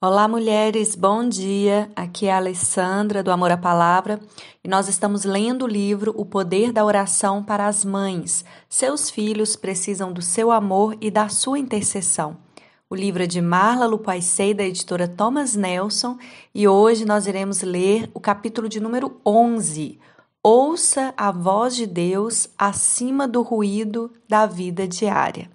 Olá, mulheres, bom dia. Aqui é a Alessandra do Amor à Palavra e nós estamos lendo o livro O Poder da Oração para as Mães. Seus filhos precisam do seu amor e da sua intercessão. O livro é de Marla Lupaisei, da editora Thomas Nelson, e hoje nós iremos ler o capítulo de número 11. Ouça a voz de Deus acima do ruído da vida diária.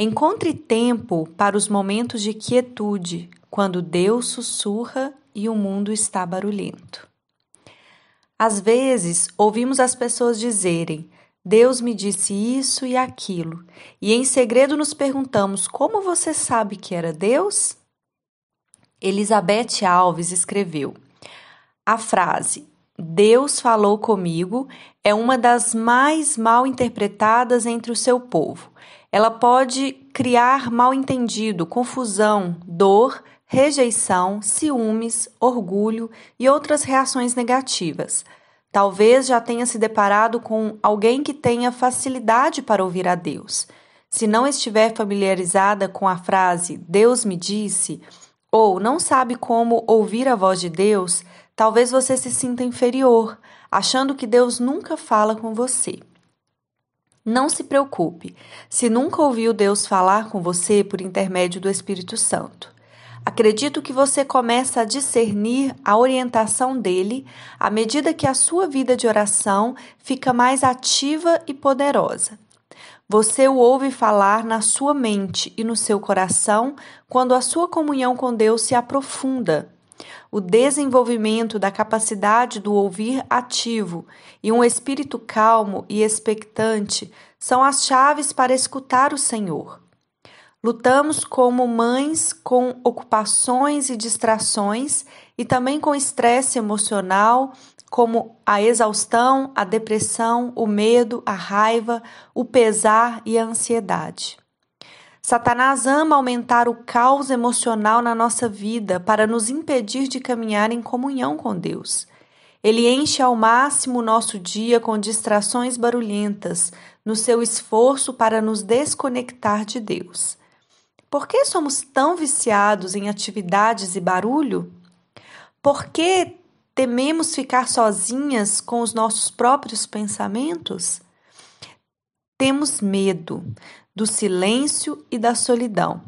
Encontre tempo para os momentos de quietude, quando Deus sussurra e o mundo está barulhento. Às vezes, ouvimos as pessoas dizerem: Deus me disse isso e aquilo, e em segredo nos perguntamos: como você sabe que era Deus? Elizabeth Alves escreveu: A frase Deus falou comigo é uma das mais mal interpretadas entre o seu povo ela pode criar mal-entendido, confusão, dor, rejeição, ciúmes, orgulho e outras reações negativas. Talvez já tenha se deparado com alguém que tenha facilidade para ouvir a Deus. Se não estiver familiarizada com a frase Deus me disse, ou não sabe como ouvir a voz de Deus, talvez você se sinta inferior, achando que Deus nunca fala com você. Não se preocupe, se nunca ouviu Deus falar com você por intermédio do Espírito Santo. Acredito que você começa a discernir a orientação dele à medida que a sua vida de oração fica mais ativa e poderosa. Você o ouve falar na sua mente e no seu coração quando a sua comunhão com Deus se aprofunda o desenvolvimento da capacidade do ouvir ativo e um espírito calmo e expectante são as chaves para escutar o Senhor. Lutamos como mães com ocupações e distrações e também com estresse emocional, como a exaustão, a depressão, o medo, a raiva, o pesar e a ansiedade. Satanás ama aumentar o caos emocional na nossa vida para nos impedir de caminhar em comunhão com Deus. Ele enche ao máximo o nosso dia com distrações barulhentas, no seu esforço para nos desconectar de Deus. Por que somos tão viciados em atividades e barulho? Por que tememos ficar sozinhas com os nossos próprios pensamentos? Temos medo do silêncio e da solidão.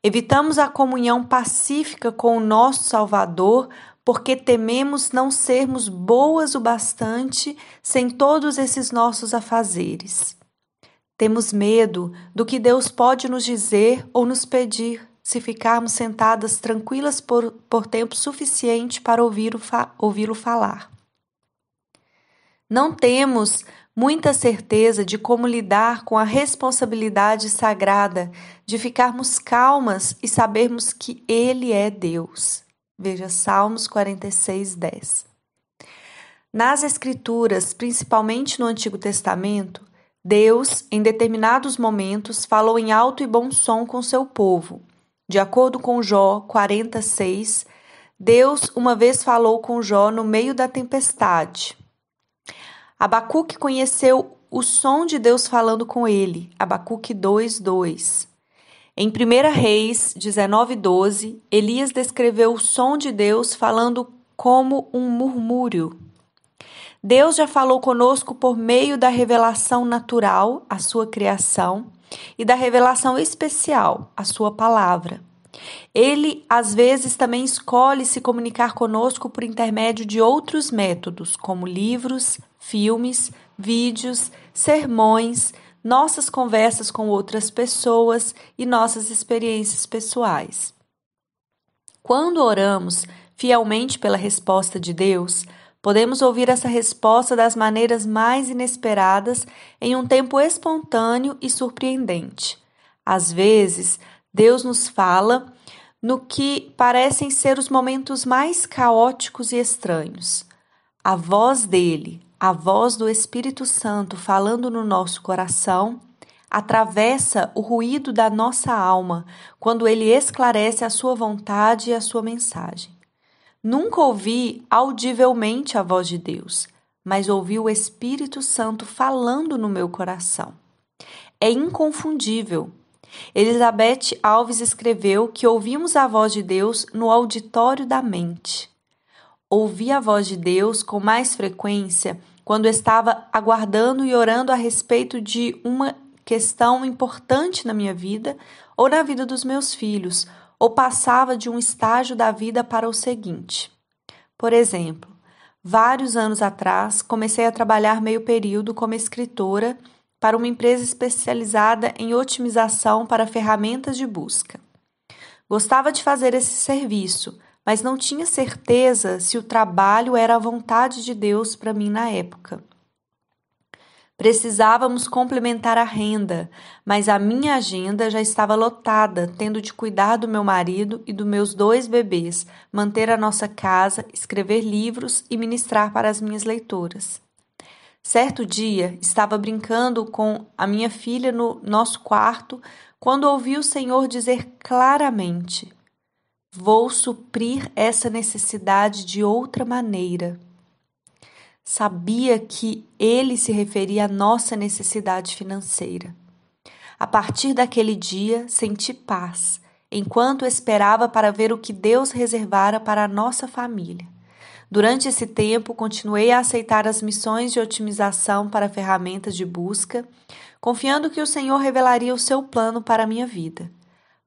Evitamos a comunhão pacífica com o nosso Salvador porque tememos não sermos boas o bastante sem todos esses nossos afazeres. Temos medo do que Deus pode nos dizer ou nos pedir se ficarmos sentadas tranquilas por, por tempo suficiente para ouvi-lo fa ouvi falar. Não temos muita certeza de como lidar com a responsabilidade sagrada de ficarmos calmas e sabermos que Ele é Deus. Veja Salmos 46, 10. Nas Escrituras, principalmente no Antigo Testamento, Deus, em determinados momentos, falou em alto e bom som com seu povo. De acordo com Jó 46, Deus uma vez falou com Jó no meio da tempestade. Abacuque conheceu o som de Deus falando com ele. Abacuque 2:2. Em 1 Reis 19:12, Elias descreveu o som de Deus falando como um murmúrio. Deus já falou conosco por meio da revelação natural, a sua criação, e da revelação especial, a sua palavra. Ele, às vezes, também escolhe se comunicar conosco por intermédio de outros métodos, como livros, filmes, vídeos, sermões, nossas conversas com outras pessoas e nossas experiências pessoais. Quando oramos fielmente pela resposta de Deus, podemos ouvir essa resposta das maneiras mais inesperadas em um tempo espontâneo e surpreendente. Às vezes, Deus nos fala no que parecem ser os momentos mais caóticos e estranhos. A voz dele, a voz do Espírito Santo falando no nosso coração, atravessa o ruído da nossa alma quando ele esclarece a sua vontade e a sua mensagem. Nunca ouvi audivelmente a voz de Deus, mas ouvi o Espírito Santo falando no meu coração. É inconfundível, Elizabeth Alves escreveu que ouvimos a voz de Deus no auditório da mente. Ouvi a voz de Deus com mais frequência quando estava aguardando e orando a respeito de uma questão importante na minha vida ou na vida dos meus filhos, ou passava de um estágio da vida para o seguinte. Por exemplo, vários anos atrás comecei a trabalhar meio período como escritora para uma empresa especializada em otimização para ferramentas de busca. Gostava de fazer esse serviço, mas não tinha certeza se o trabalho era a vontade de Deus para mim na época. Precisávamos complementar a renda, mas a minha agenda já estava lotada, tendo de cuidar do meu marido e dos meus dois bebês, manter a nossa casa, escrever livros e ministrar para as minhas leitoras. Certo dia, estava brincando com a minha filha no nosso quarto quando ouvi o Senhor dizer claramente: Vou suprir essa necessidade de outra maneira. Sabia que ele se referia à nossa necessidade financeira. A partir daquele dia, senti paz, enquanto esperava para ver o que Deus reservara para a nossa família. Durante esse tempo, continuei a aceitar as missões de otimização para ferramentas de busca, confiando que o Senhor revelaria o seu plano para a minha vida.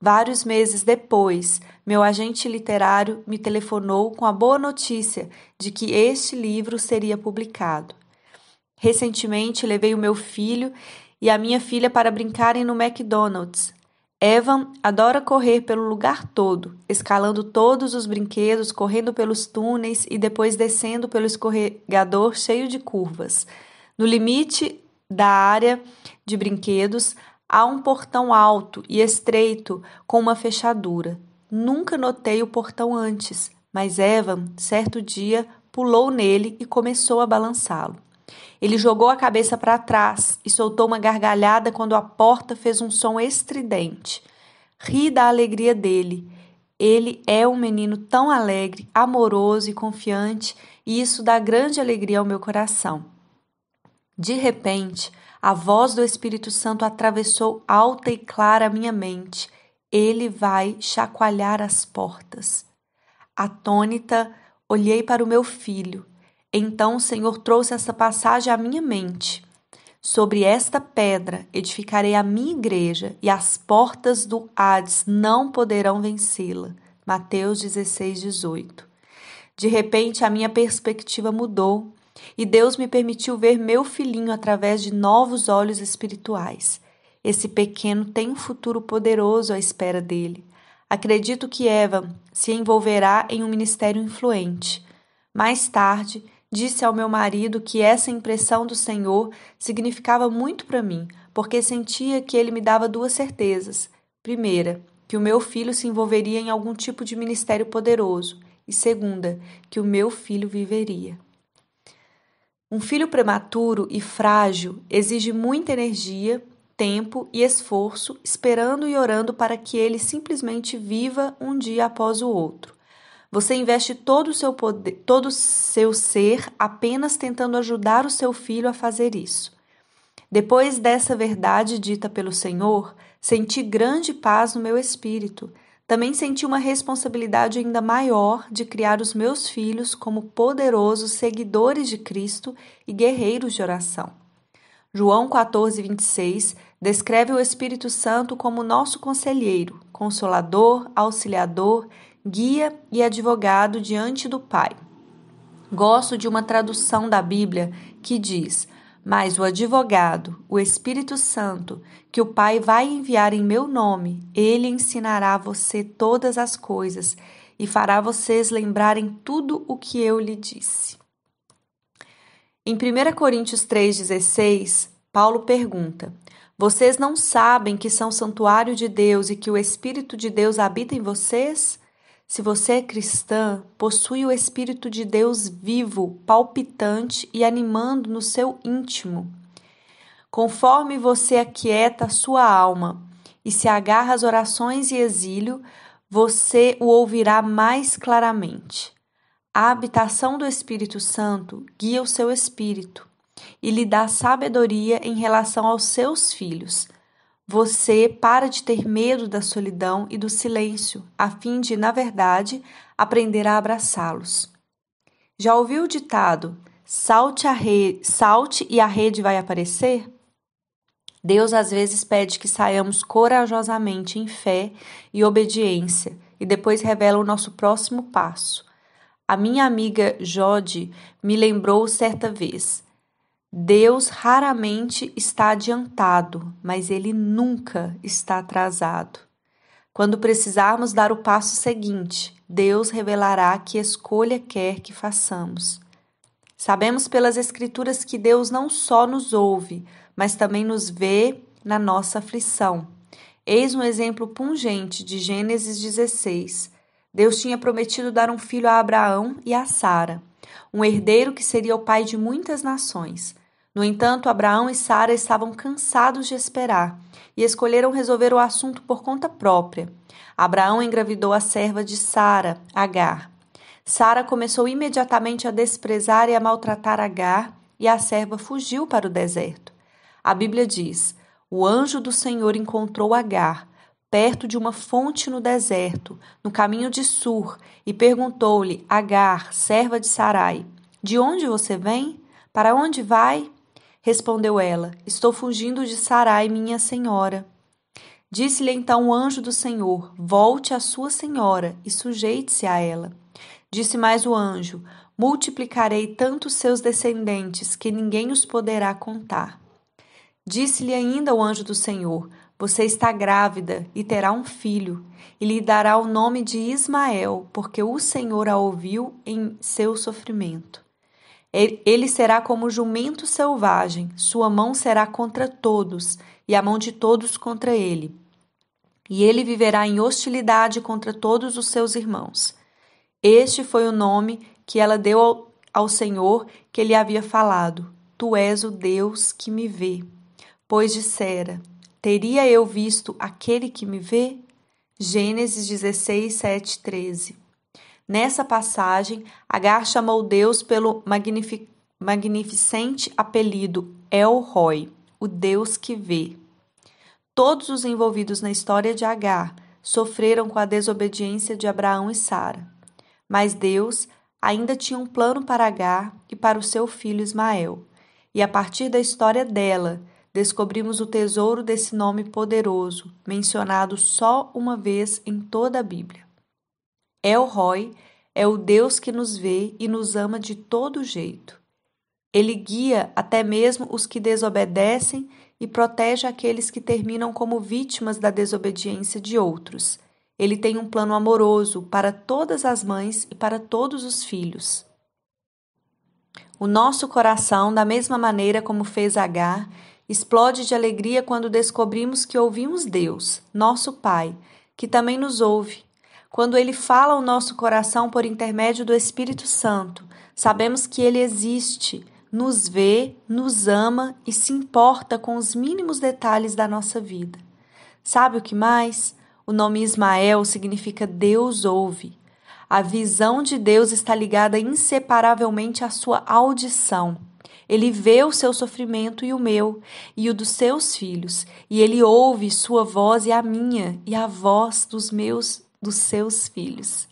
Vários meses depois, meu agente literário me telefonou com a boa notícia de que este livro seria publicado. Recentemente, levei o meu filho e a minha filha para brincarem no McDonald's Evan adora correr pelo lugar todo, escalando todos os brinquedos, correndo pelos túneis e depois descendo pelo escorregador cheio de curvas. No limite da área de brinquedos, há um portão alto e estreito com uma fechadura. Nunca notei o portão antes, mas Evan, certo dia, pulou nele e começou a balançá-lo. Ele jogou a cabeça para trás e soltou uma gargalhada quando a porta fez um som estridente. Ri da alegria dele. Ele é um menino tão alegre, amoroso e confiante, e isso dá grande alegria ao meu coração. De repente, a voz do Espírito Santo atravessou alta e clara a minha mente. Ele vai chacoalhar as portas. Atônita, olhei para o meu filho. Então o Senhor trouxe essa passagem à minha mente. Sobre esta pedra edificarei a minha igreja, e as portas do Hades não poderão vencê-la. Mateus 16, 18. De repente, a minha perspectiva mudou e Deus me permitiu ver meu filhinho através de novos olhos espirituais. Esse pequeno tem um futuro poderoso à espera dele. Acredito que Eva se envolverá em um ministério influente. Mais tarde, Disse ao meu marido que essa impressão do Senhor significava muito para mim, porque sentia que ele me dava duas certezas. Primeira, que o meu filho se envolveria em algum tipo de ministério poderoso, e segunda, que o meu filho viveria. Um filho prematuro e frágil exige muita energia, tempo e esforço, esperando e orando para que ele simplesmente viva um dia após o outro. Você investe todo o seu poder, todo o seu ser apenas tentando ajudar o seu filho a fazer isso. Depois dessa verdade dita pelo Senhor, senti grande paz no meu espírito. Também senti uma responsabilidade ainda maior de criar os meus filhos como poderosos seguidores de Cristo e guerreiros de oração. João 14, 26 descreve o Espírito Santo como nosso conselheiro, consolador, auxiliador guia e advogado diante do Pai. Gosto de uma tradução da Bíblia que diz: Mas o advogado, o Espírito Santo, que o Pai vai enviar em meu nome, ele ensinará a você todas as coisas e fará vocês lembrarem tudo o que eu lhe disse. Em 1 Coríntios 3,16, Paulo pergunta: Vocês não sabem que são santuário de Deus e que o Espírito de Deus habita em vocês? Se você é cristã, possui o Espírito de Deus vivo, palpitante e animando no seu íntimo. Conforme você aquieta a sua alma e se agarra às orações e exílio, você o ouvirá mais claramente. A habitação do Espírito Santo guia o seu espírito e lhe dá sabedoria em relação aos seus filhos você para de ter medo da solidão e do silêncio, a fim de, na verdade, aprender a abraçá-los. Já ouviu o ditado: salte, a re... salte e a rede vai aparecer? Deus às vezes pede que saiamos corajosamente em fé e obediência e depois revela o nosso próximo passo. A minha amiga Jode me lembrou certa vez Deus raramente está adiantado, mas ele nunca está atrasado. Quando precisarmos dar o passo seguinte, Deus revelará que escolha quer que façamos. Sabemos pelas Escrituras que Deus não só nos ouve, mas também nos vê na nossa aflição. Eis um exemplo pungente de Gênesis 16. Deus tinha prometido dar um filho a Abraão e a Sara um herdeiro que seria o pai de muitas nações. No entanto, Abraão e Sara estavam cansados de esperar e escolheram resolver o assunto por conta própria. Abraão engravidou a serva de Sara, Agar. Sara começou imediatamente a desprezar e a maltratar Agar, e a serva fugiu para o deserto. A Bíblia diz: O anjo do Senhor encontrou Agar perto de uma fonte no deserto, no caminho de Sur, e perguntou-lhe: Agar, serva de Sarai, de onde você vem? Para onde vai? Respondeu ela: Estou fugindo de Sarai, minha senhora. Disse-lhe então o anjo do Senhor: Volte à sua senhora e sujeite-se a ela. Disse mais o anjo: Multiplicarei tanto seus descendentes que ninguém os poderá contar. Disse-lhe ainda o anjo do Senhor: Você está grávida e terá um filho, e lhe dará o nome de Ismael, porque o Senhor a ouviu em seu sofrimento. Ele será como jumento selvagem, sua mão será contra todos, e a mão de todos contra ele. E ele viverá em hostilidade contra todos os seus irmãos. Este foi o nome que ela deu ao, ao Senhor que lhe havia falado: Tu és o Deus que me vê. Pois dissera: Teria eu visto aquele que me vê? Gênesis 16, 7, 13. Nessa passagem, Agar chamou Deus pelo magnific... magnificente apelido El Roy, o Deus que vê. Todos os envolvidos na história de Agar sofreram com a desobediência de Abraão e Sara. Mas Deus ainda tinha um plano para Agar e para o seu filho Ismael. E a partir da história dela, descobrimos o tesouro desse nome poderoso, mencionado só uma vez em toda a Bíblia. El-Roy é, é o Deus que nos vê e nos ama de todo jeito. Ele guia até mesmo os que desobedecem e protege aqueles que terminam como vítimas da desobediência de outros. Ele tem um plano amoroso para todas as mães e para todos os filhos. O nosso coração, da mesma maneira como fez Agar, explode de alegria quando descobrimos que ouvimos Deus, nosso Pai, que também nos ouve quando ele fala ao nosso coração por intermédio do Espírito Santo, sabemos que ele existe, nos vê, nos ama e se importa com os mínimos detalhes da nossa vida. Sabe o que mais? O nome Ismael significa Deus ouve. A visão de Deus está ligada inseparavelmente à sua audição. Ele vê o seu sofrimento e o meu, e o dos seus filhos, e ele ouve sua voz e a minha, e a voz dos meus dos seus filhos.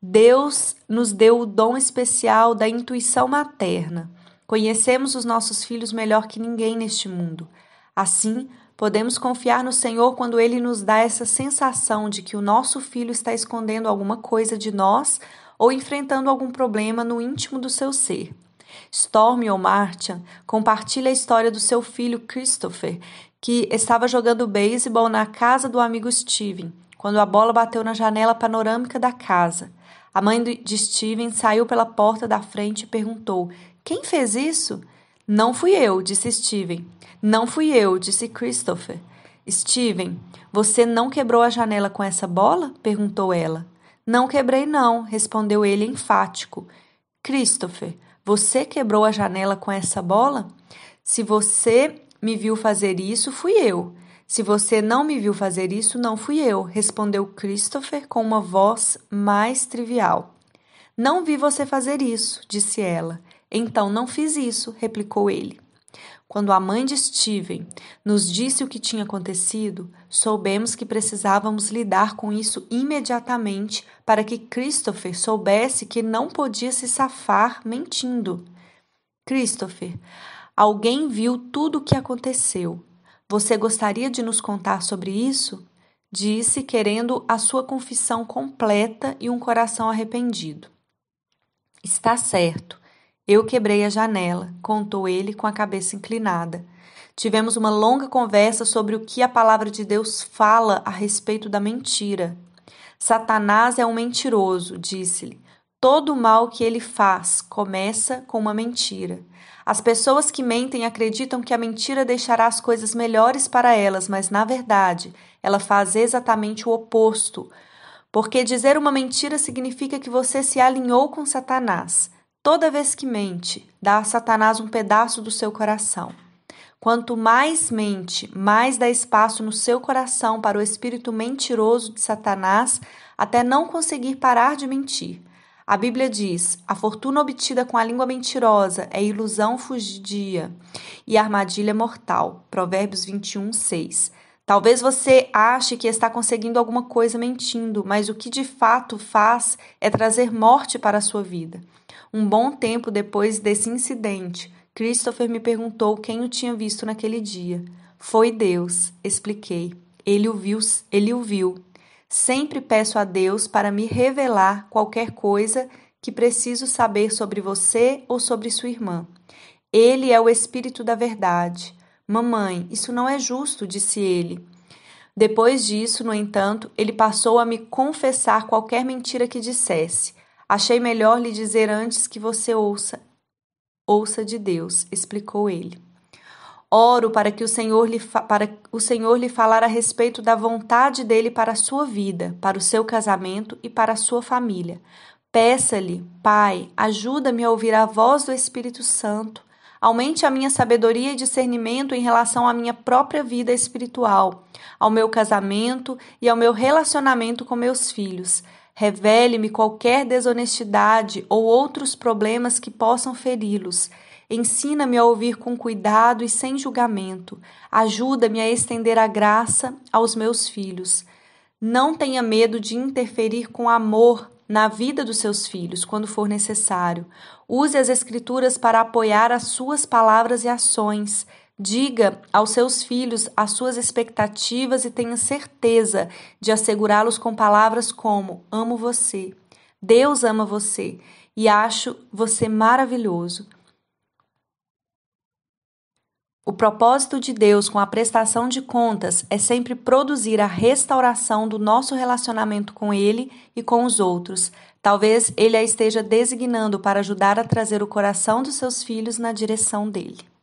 Deus nos deu o dom especial da intuição materna. Conhecemos os nossos filhos melhor que ninguém neste mundo. Assim, podemos confiar no Senhor quando ele nos dá essa sensação de que o nosso filho está escondendo alguma coisa de nós ou enfrentando algum problema no íntimo do seu ser. Stormy ou Martian compartilha a história do seu filho Christopher, que estava jogando beisebol na casa do amigo Steven, quando a bola bateu na janela panorâmica da casa. A mãe de Steven saiu pela porta da frente e perguntou: Quem fez isso? Não fui eu, disse Steven. Não fui eu, disse Christopher. Steven, você não quebrou a janela com essa bola? perguntou ela. Não quebrei, não, respondeu ele enfático. Christopher, você quebrou a janela com essa bola? Se você me viu fazer isso, fui eu. Se você não me viu fazer isso, não fui eu, respondeu Christopher com uma voz mais trivial. Não vi você fazer isso, disse ela. Então não fiz isso, replicou ele. Quando a mãe de Steven nos disse o que tinha acontecido, soubemos que precisávamos lidar com isso imediatamente para que Christopher soubesse que não podia se safar mentindo. Christopher, alguém viu tudo o que aconteceu. Você gostaria de nos contar sobre isso? Disse, querendo a sua confissão completa e um coração arrependido. Está certo. Eu quebrei a janela, contou ele com a cabeça inclinada. Tivemos uma longa conversa sobre o que a palavra de Deus fala a respeito da mentira. Satanás é um mentiroso, disse-lhe. Todo mal que ele faz começa com uma mentira. As pessoas que mentem acreditam que a mentira deixará as coisas melhores para elas, mas na verdade, ela faz exatamente o oposto. Porque dizer uma mentira significa que você se alinhou com Satanás. Toda vez que mente, dá a Satanás um pedaço do seu coração. Quanto mais mente, mais dá espaço no seu coração para o espírito mentiroso de Satanás até não conseguir parar de mentir. A Bíblia diz: a fortuna obtida com a língua mentirosa é ilusão fugidia e armadilha mortal. Provérbios 21, 6. Talvez você ache que está conseguindo alguma coisa mentindo, mas o que de fato faz é trazer morte para a sua vida. Um bom tempo depois desse incidente, Christopher me perguntou quem o tinha visto naquele dia. Foi Deus, expliquei. Ele o viu, ele o viu. Sempre peço a Deus para me revelar qualquer coisa que preciso saber sobre você ou sobre sua irmã. Ele é o Espírito da Verdade. Mamãe, isso não é justo, disse ele. Depois disso, no entanto, ele passou a me confessar qualquer mentira que dissesse. Achei melhor lhe dizer antes que você ouça. Ouça de Deus, explicou ele. Oro para que o Senhor lhe para o Senhor lhe falar a respeito da vontade dele para a sua vida, para o seu casamento e para a sua família. Peça-lhe, Pai, ajuda-me a ouvir a voz do Espírito Santo. Aumente a minha sabedoria e discernimento em relação à minha própria vida espiritual, ao meu casamento e ao meu relacionamento com meus filhos. Revele-me qualquer desonestidade ou outros problemas que possam feri-los. Ensina-me a ouvir com cuidado e sem julgamento. Ajuda-me a estender a graça aos meus filhos. Não tenha medo de interferir com amor na vida dos seus filhos quando for necessário. Use as Escrituras para apoiar as suas palavras e ações. Diga aos seus filhos as suas expectativas e tenha certeza de assegurá-los com palavras como: Amo você, Deus ama você e acho você maravilhoso. O propósito de Deus com a prestação de contas é sempre produzir a restauração do nosso relacionamento com Ele e com os outros. Talvez Ele a esteja designando para ajudar a trazer o coração dos seus filhos na direção dele.